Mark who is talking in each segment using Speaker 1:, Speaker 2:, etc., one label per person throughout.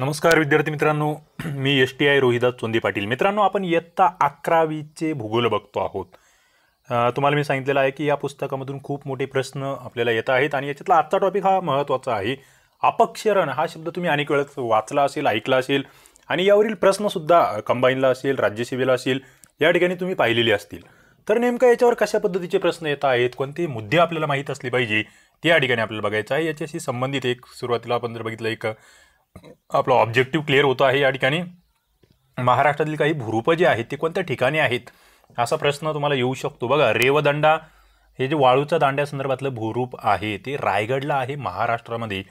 Speaker 1: नमस्कार विद्यार्थी मित्रांनो मी S T I Rohidas Chondi Patil मित्रांनो आपण इयत्ता अकरावीचे भूगोल बघतो आहोत तुम्हाला मी सांगितलेलं आहे की या पुस्तकामधून खूप मोठे प्रश्न आपल्याला येत आहेत आणि याच्यातला आजचा टॉपिक हा महत्त्वाचा आहे अपक्षरण हा शब्द तुम्ही अनेक वेळेस वाचला असेल ऐकला असेल आणि यावरील प्रश्नसुद्धा कंबाईनला असेल राज्यसेवेला असेल या ठिकाणी तुम्ही पाहिलेले असतील तर नेमका याच्यावर कशा पद्धतीचे प्रश्न येत आहेत कोणते मुद्दे आपल्याला माहीत असले पाहिजे त्या ठिकाणी आपल्याला बघायचं आहे याच्याशी संबंधित एक सुरुवातीला आपण जर बघितलं एक आपला ऑब्जेक्टिव्ह क्लिअर होतो आहे या ठिकाणी महाराष्ट्रातील काही भूरूप जे आहेत ते कोणत्या ठिकाणी आहेत असा प्रश्न तुम्हाला येऊ शकतो बघा रेवदंडा हे जे वाळूच्या दांड्यासंदर्भातलं भूरूप आहे ते रायगडला आहे महाराष्ट्रामध्ये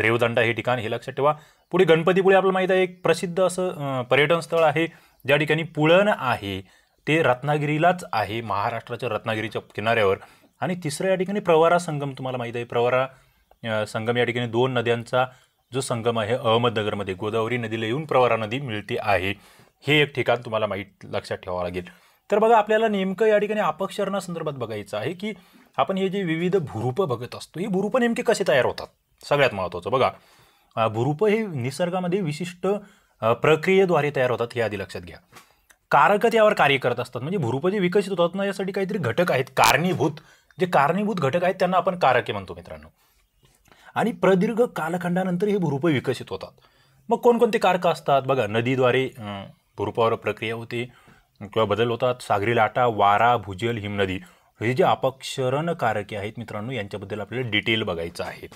Speaker 1: रेवदंडा हे ठिकाण हे लक्षात ठेवा पुढे गणपतीपुळे आपल्याला माहीत आहे एक प्रसिद्ध असं पर्यटन स्थळ आहे ज्या ठिकाणी पुळण आहे ते रत्नागिरीलाच आहे महाराष्ट्राच्या रत्नागिरीच्या किनाऱ्यावर आणि तिसरं या ठिकाणी प्रवारा संगम तुम्हाला माहीत आहे प्रवारा संगम या ठिकाणी दोन नद्यांचा जो संगम आहे अहमदनगरमध्ये गोदावरी नदीला येऊन प्रवारा नदी मिळते आहे हे एक ठिकाण तुम्हाला माहीत लक्षात ठेवावं लागेल तर बघा आपल्याला नेमकं या ठिकाणी अपक्षरणासंदर्भात संदर्भात बघायचं आहे की आपण हे जे विविध भुरूप बघत असतो ही भुरूप नेमके कसे तयार होतात सगळ्यात महत्त्वाचं बघा भुरूप हे निसर्गामध्ये विशिष्ट प्रक्रियेद्वारे तयार होतात हे आधी लक्षात घ्या कारक त्यावर कार्य करत असतात म्हणजे भुरूप जे विकसित होतात ना यासाठी काहीतरी घटक आहेत कारणीभूत जे कारणीभूत घटक आहेत त्यांना आपण कारके म्हणतो मित्रांनो आणि प्रदीर्घ कालखंडानंतर हे भूरूप विकसित होतात मग कोणकोणते कारक असतात बघा नदीद्वारे भूरूपावर प्रक्रिया होते किंवा बदल होतात सागरी लाटा वारा भूजल हिमनदी हे जे अपक्षरण कारके आहेत मित्रांनो यांच्याबद्दल आपल्याला डिटेल बघायचं आहे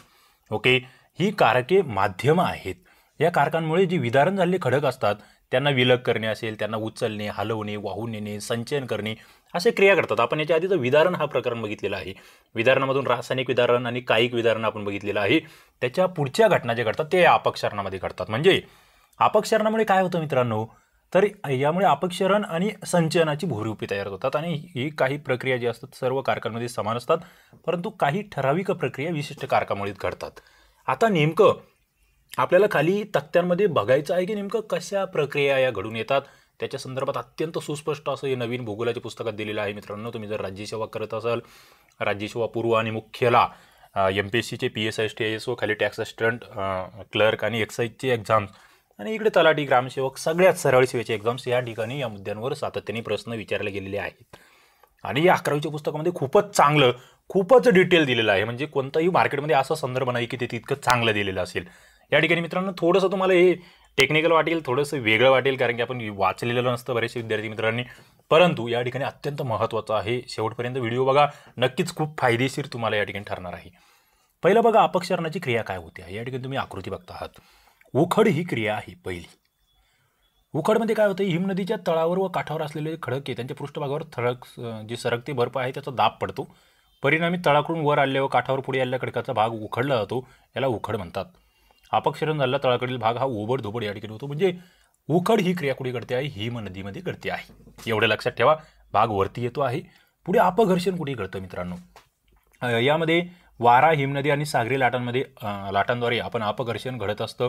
Speaker 1: ओके ही कारके माध्यम आहेत या कारकांमुळे जी विदारण झालेले खडक असतात त्यांना विलग करणे असेल त्यांना उचलणे हलवणे वाहून नेणे संचयन करणे असे क्रिया करतात आपण याच्या आधीचं विधारण विदारण हा प्रकरण बघितलेला आहे विदारणामधून रासायनिक विदारण आणि कायिक विदारण आपण बघितलेलं आहे त्याच्या पुढच्या घटना जे घडतात ते अपक्षरणामध्ये घडतात म्हणजे अपक्षरणामुळे काय होतं मित्रांनो तर यामुळे अपक्षरण आणि संचयनाची भूरूपी तयार होतात आणि ही काही प्रक्रिया जी असतात सर्व कारकांमध्ये समान असतात परंतु काही ठराविक प्रक्रिया विशिष्ट कारकामुळे घडतात आता नेमकं आपल्याला खाली तक्त्यांमध्ये बघायचं आहे की नेमकं कशा प्रक्रिया या घडून येतात त्याच्या संदर्भात अत्यंत सुस्पष्ट असं हे नवीन भूगोलाच्या पुस्तकात दिलेलं आहे मित्रांनो तुम्ही जर राज्यसेवा करत असाल राज्यसेवा पूर्व आणि मुख्यला एम पी एस सीचे P S S T I S O खाली टॅक्स असिस्टंट क्लर्क आणि एक्साईजचे एक्झाम्स आणि इकडे तलाठी ग्रामसेवक सगळ्यात सरळ सेवेचे एक्झाम्स या ठिकाणी या मुद्द्यांवर सातत्याने प्रश्न विचारले गेलेले आहेत आणि या अकरावीच्या पुस्तकामध्ये खूपच चांगलं खूपच डिटेल दिलेलं आहे म्हणजे कोणताही मार्केटमध्ये असा संदर्भ नाही की ते तितकं चांगलं दिलेलं असेल या ठिकाणी मित्रांनो थोडंसं तुम्हाला हे टेक्निकल वाटेल थोडंसं वेगळं वाटेल कारण की आपण वाचलेलं नसतं बरेचसे विद्यार्थी मित्रांनी परंतु या ठिकाणी अत्यंत महत्त्वाचं आहे शेवटपर्यंत व्हिडिओ बघा नक्कीच खूप फायदेशीर तुम्हाला या ठिकाणी ठरणार आहे पहिलं बघा अपक्षरणाची क्रिया काय होते या ठिकाणी तुम्ही आकृती बघता आहात उखड ही क्रिया आहे पहिली उखडमध्ये म्हणजे काय होतं हिमनदीच्या तळावर व काठावर असलेले खडके त्यांच्या पृष्ठभागावर थळक जे सरकते बर्फ आहे त्याचा दाब पडतो परिणामी तळाकडून वर आल्या व काठावर पुढे आलेल्या खडकाचा भाग उखडला जातो याला उखड म्हणतात अपक्षरण झालेला तळाकडील भाग हा ओबड धोबड या ठिकाणी होतो म्हणजे उखड ही क्रिया कुठे घडते आहे हिम नदीमध्ये घडते आहे एवढं लक्षात ठेवा भाग वरती येतो आहे पुढे अपघर्षण कुठे घडतं मित्रांनो यामध्ये वारा हिमनदी आणि सागरी लाटांमध्ये लाटांद्वारे आपण अपघर्षण घडत असतं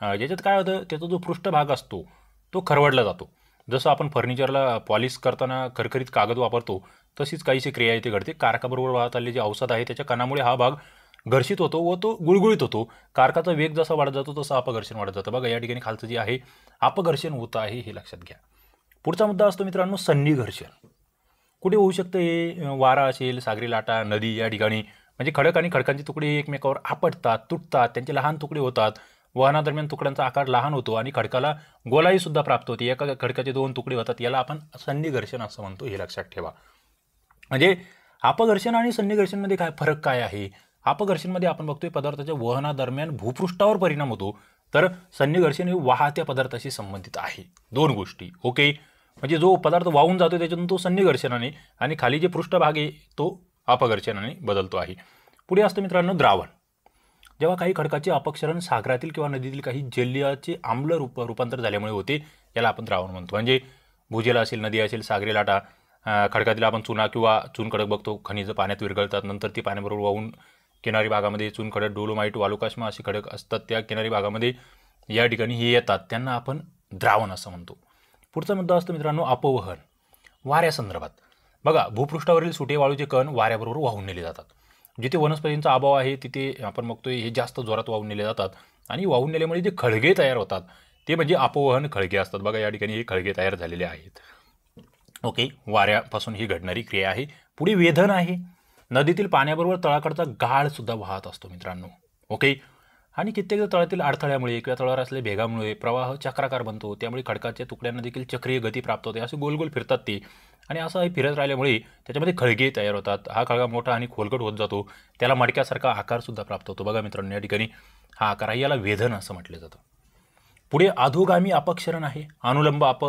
Speaker 1: ज्याच्यात काय होतं त्याचा जो पृष्ठभाग असतो तो खरवडला जातो जसं आपण फर्निचरला पॉलिश करताना खरखरीत कागद वापरतो तशीच काहीशी क्रिया इथे घडते कारकाबरोबर वाहत आलेले जे औषध आहे त्याच्या कणामुळे हा भाग घर्षित होतो व तो गुळगुळीत होतो कारकाचा वेग जसा वाढत जातो तसं अपघर्षण वाढत जातं बघा या ठिकाणी खालचं जे आहे अपघर्षण होत आहे हे लक्षात घ्या पुढचा मुद्दा असतो मित्रांनो सन्निघर्षण कुठे होऊ शकतं हे वारा असेल सागरी लाटा नदी या ठिकाणी म्हणजे खडक आणि खडकांचे तुकडे एकमेकावर आपटतात तुटतात त्यांचे लहान तुकडे होतात वाहनादरम्यान तुकड्यांचा आकार लहान होतो आणि खडकाला गोलाई सुद्धा प्राप्त होते एका खडकाचे दोन तुकडे होतात याला आपण घर्षण असं म्हणतो हे लक्षात ठेवा म्हणजे अपघर्षण आणि सन्निघर्षणमध्ये काय फरक काय आहे अपघर्षण मध्ये आपण बघतोय पदार्थाच्या वहनादरम्यान भूपृष्ठावर परिणाम होतो तर घर्षण हे वाहत्या पदार्थाशी संबंधित आहे दोन गोष्टी ओके म्हणजे जो पदार्थ वाहून जातो त्याच्यातून तो घर्षणाने आणि खाली जे पृष्ठभाग आहे तो अपघर्षणाने बदलतो आहे पुढे असतं मित्रांनो द्रावण जेव्हा काही खडकाचे अपक्षरण सागरातील किंवा नदीतील काही जलयाचे आम्ल रूप रूपांतर झाल्यामुळे होते याला आपण द्रावण म्हणतो म्हणजे भुजेला असेल नदी असेल सागरी लाटा खडकातील आपण चुना किंवा चुनखडक बघतो खनिज पाण्यात विरघळतात नंतर ती पाण्याबरोबर वाहून किनारी भागामध्ये चुनखडक माईट वालुकाश्मा असे खडक असतात त्या किनारी भागामध्ये या ठिकाणी हे येतात त्यांना आपण द्रावण असं म्हणतो पुढचा मुद्दा असतो मित्रांनो अपवहन वाऱ्यासंदर्भात बघा भूपृष्ठावरील सुटे वाळूचे कण वाऱ्याबरोबर वाहून नेले जातात जिथे वनस्पतींचा अभाव आहे तिथे आपण बघतोय हे जास्त जोरात वाहून नेले जातात आणि वाहून नेल्यामुळे जे खळगे तयार होतात ते म्हणजे अपवहन खळगे असतात बघा या ठिकाणी हे खळगे तयार झालेले आहेत ओके वाऱ्यापासून ही घडणारी क्रिया आहे पुढे वेधन आहे नदीतील पाण्याबरोबर तळाकडचा गाळसुद्धा वाहत असतो मित्रांनो ओके आणि कित्येकदा तळातील अडथळ्यामुळे किंवा तळावर असलेल्या भेगामुळे प्रवाह चक्राकार बनतो त्यामुळे खडकाच्या तुकड्यांना देखील चक्रीय गती प्राप्त होते असे गोल गोल फिरतात ते आणि असं हे फिरत राहिल्यामुळे त्याच्यामध्ये खळगे तयार होतात हा खळगा मोठा आणि खोलगट होत जातो त्याला मडक्यासारखा आकारसुद्धा प्राप्त होतो बघा मित्रांनो या ठिकाणी हा आकार आहे याला वेधन असं म्हटलं जातं पुढे अधोगामी अपक्षरण आहे अनुलंब अप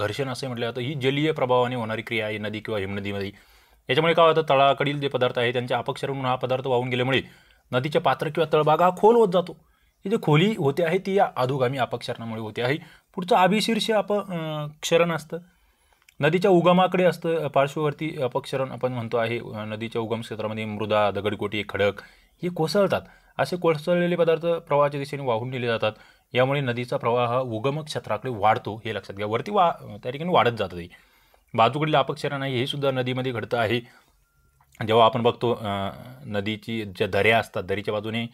Speaker 1: घर्षण असे म्हटलं जातं ही जलीय प्रभावाने होणारी क्रिया आहे नदी किंवा हिमनदीमध्ये याच्यामुळे काय होतं तळाकडील जे पदार्थ आहे त्यांच्या अपक्षरून हा पदार्थ वाहून गेल्यामुळे नदीचे पात्र किंवा तळबागा हा खोल होत जातो ही जी खोली होते आहे ती या अधोगामी अपक्षरणामुळे होते आहे पुढचं अभिशीर्ष अप क्षरण असतं नदीच्या उगमाकडे असतं पार्श्ववर्ती अपक्षरण आपण म्हणतो आहे नदीच्या उगम क्षेत्रामध्ये मृदा दगडकोटी खडक हे कोसळतात असे कोसळलेले पदार्थ प्रवाहाच्या दिशेने वाहून नेले जातात यामुळे नदीचा प्रवाह उगम क्षेत्राकडे वाढतो हे लक्षात घ्या वरती वा त्या ठिकाणी वाढत जातं बाजूकडील अपक्षरा नाही हे सुद्धा नदीमध्ये घडतं आहे जेव्हा आपण बघतो नदीची ज्या दऱ्या असतात दरीच्या बाजूने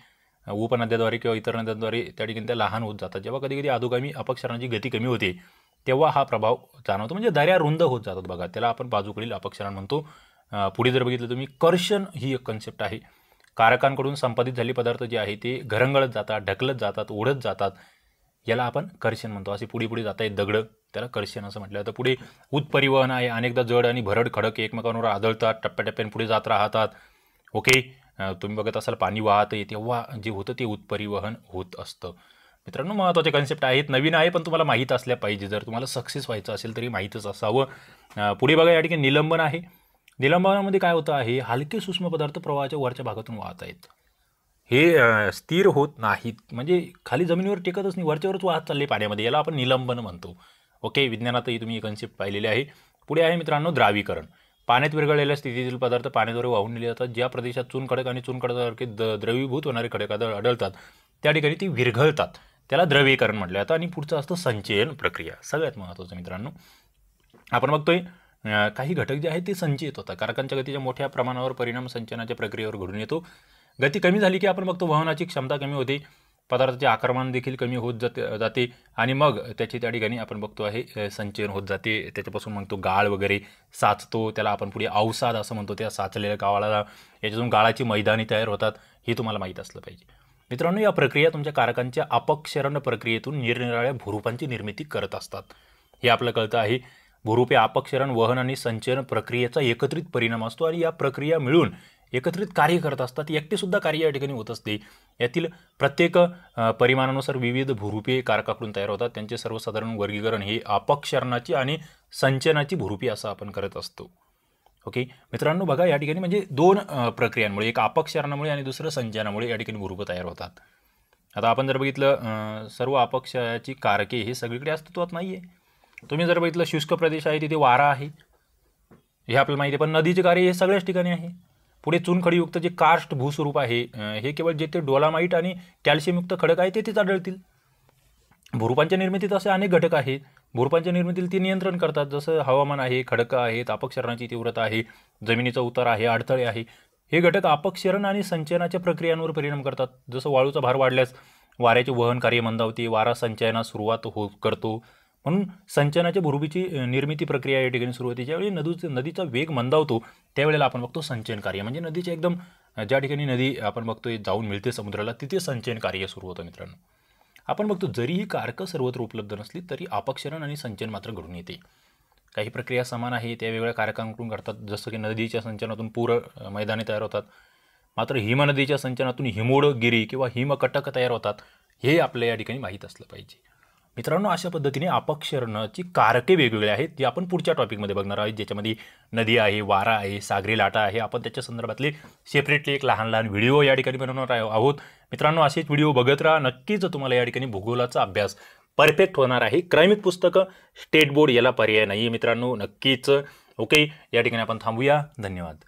Speaker 1: उपनद्याद्वारे किंवा इतर नद्यांद्वारे त्या ठिकाणी त्या लहान होत जातात जेव्हा कधी कधी अधोगामी अपक्षरांची गती कमी होते तेव्हा हा प्रभाव जाणवतो म्हणजे दऱ्या रुंद होत जातात बघा त्याला आपण बाजूकडील अपक्षरण म्हणतो पुढे जर बघितलं तुम्ही कर्षण ही एक कन्सेप्ट आहे कारकांकडून संपादित झाले पदार्थ जे आहे ते घरंगळत जातात ढकलत जातात ओढत जातात याला आपण कर्शन म्हणतो असे पुढे पुढे जात आहेत दगड त्याला कर्शन असं म्हटलं तर पुढे उत्परिवहन आहे अनेकदा जड आणि भरड खडक एकमेकांवर आदळतात टप्प्याटप्प्याने पुढे जात राहतात ओके तुम्ही बघत असाल पाणी वाहत आहे तेव्हा जे होतं ते उत्परिवहन होत असतं मित्रांनो महत्त्वाचे कन्सेप्ट आहेत नवीन आहे पण तुम्हाला माहीत असल्या पाहिजे जर तुम्हाला सक्सेस व्हायचं असेल तरी माहीतच असावं पुढे बघा या ठिकाणी निलंबन आहे निलंबनामध्ये काय होतं आहे हलके सूक्ष्म पदार्थ प्रवाहाच्या वरच्या भागातून वाहत आहेत हे स्थिर होत नाहीत म्हणजे खाली जमिनीवर टेकतच नाही वरच्यावरच वाहत चालले पाण्यामध्ये याला आपण निलंबन म्हणतो ओके विज्ञानातही तुम्ही कन्सेप्ट पाहिलेली आहे पुढे आहे मित्रांनो द्रावीकरण पाण्यात विरघळलेल्या स्थितीतील पदार्थ पाण्याद्वारे वाहून नेले जातात ज्या प्रदेशात चुनखडक आणि चुनखडकासारखे द द्रवीभूत होणारे खडक आढळतात त्या ठिकाणी ती विरघळतात त्याला द्रवीकरण म्हटलं जातं आणि पुढचं असतं संचयन प्रक्रिया सगळ्यात महत्त्वाचं मित्रांनो आपण बघतोय काही घटक जे आहेत ते संचयित होतात कारकांच्या गतीच्या मोठ्या प्रमाणावर परिणाम संचयनाच्या प्रक्रियेवर घडून येतो गती कमी झाली की आपण बघतो वहनाची क्षमता कमी होते पदार्थाचे आक्रमण देखील कमी होत जाते जाते आणि मग त्याची त्या ठिकाणी आपण बघतो आहे संचयन होत जाते त्याच्यापासून मग तो गाळ वगैरे साचतो त्याला आपण पुढे अवसाद असं म्हणतो त्या साचलेल्या गावाला याच्यातून गाळाची मैदानी तयार होतात हे तुम्हाला माहीत असलं पाहिजे मित्रांनो या प्रक्रिया तुमच्या कारकांच्या अपक्षरण प्रक्रियेतून निरनिराळ्या भूरूपांची निर्मिती करत असतात हे आपलं कळतं आहे भूरूपे अपक्षरण वहन आणि संचयन प्रक्रियेचा एकत्रित परिणाम असतो आणि या प्रक्रिया मिळून एकत्रित कार्य करत असतात एकटेसुद्धा कार्य या ठिकाणी होत असते यातील प्रत्येक परिमाणानुसार विविध भुरुपे कारकाकडून तयार होतात त्यांचे सर्वसाधारण वर्गीकरण हे अपक्षरणाची आणि संचयनाची भूरूपी असं आपण करत असतो ओके मित्रांनो बघा या ठिकाणी म्हणजे दोन प्रक्रियांमुळे एक अपक्षरणामुळे आणि दुसरं संचयनामुळे या ठिकाणी भूरूप तयार होतात आता आपण जर बघितलं सर्व अपक्षयाची कारके हे सगळीकडे अस्तित्वात नाही आहे तुम्ही जर बघितलं शुष्क प्रदेश आहे तिथे वारा आहे हे आपल्याला माहिती आहे पण नदीचे कार्य हे सगळ्याच ठिकाणी आहे पुढे चुनखडीयुक्त जे कास्ट भूस्वरूप आहे हे केवळ जेथे डोलामाईट आणि कॅल्शियमयुक्त खडक आहे तेथेच आढळतील भूरूपांच्या निर्मितीत असे अनेक घटक आहेत भूरूपांच्या निर्मितीत ती नियंत्रण करतात जसं हवामान आहे खडकं आहेत अपक्षरणाची तीव्रता आहे जमिनीचा उतार आहे अडथळे आहे हे घटक अपक्षरण आणि संचयनाच्या प्रक्रियांवर परिणाम करतात जसं वाळूचा भार वाढल्यास वाऱ्याचे वहन कार्य मंदावते वारा संचयनास सुरुवात हो करतो म्हणून संचनाच्या बुरुबीची निर्मिती प्रक्रिया या ठिकाणी सुरू होते ज्यावेळी नदीचा नदीचा वेग मंदावतो त्यावेळेला आपण बघतो संचयन कार्य म्हणजे नदीच्या एकदम ज्या ठिकाणी नदी आपण बघतोय जाऊन मिळते समुद्राला तिथे संचयन कार्य सुरू होतं मित्रांनो आपण बघतो जरी ही कारकं सर्वत्र उपलब्ध नसली तरी अपक्षरण आणि संचयन मात्र घडून येते काही प्रक्रिया समान आहे त्या वेगवेगळ्या कारकांकडून घडतात जसं की नदीच्या संचनातून पूर मैदाने तयार होतात मात्र हिमनदीच्या संचनातून हिमोड हिमोडगिरी किंवा हिमकटक तयार होतात हे आपल्या या ठिकाणी माहीत असलं पाहिजे मित्रांनो अशा पद्धतीने अपक्षरणाची कारके वेगवेगळी आहेत जी आपण पुढच्या टॉपिकमध्ये बघणार आहोत ज्याच्यामध्ये नदी आहे वारा आहे सागरी लाटा आहे आपण त्याच्या संदर्भातले सेपरेटली एक लहान लहान व्हिडिओ या ठिकाणी बनवणार आहोत मित्रांनो असेच व्हिडिओ बघत राहा नक्कीच तुम्हाला या ठिकाणी भूगोलाचा अभ्यास परफेक्ट होणार आहे क्रमिक पुस्तकं स्टेट बोर्ड याला पर्याय नाही मित्रांनो नक्कीच ओके या ठिकाणी आपण थांबूया धन्यवाद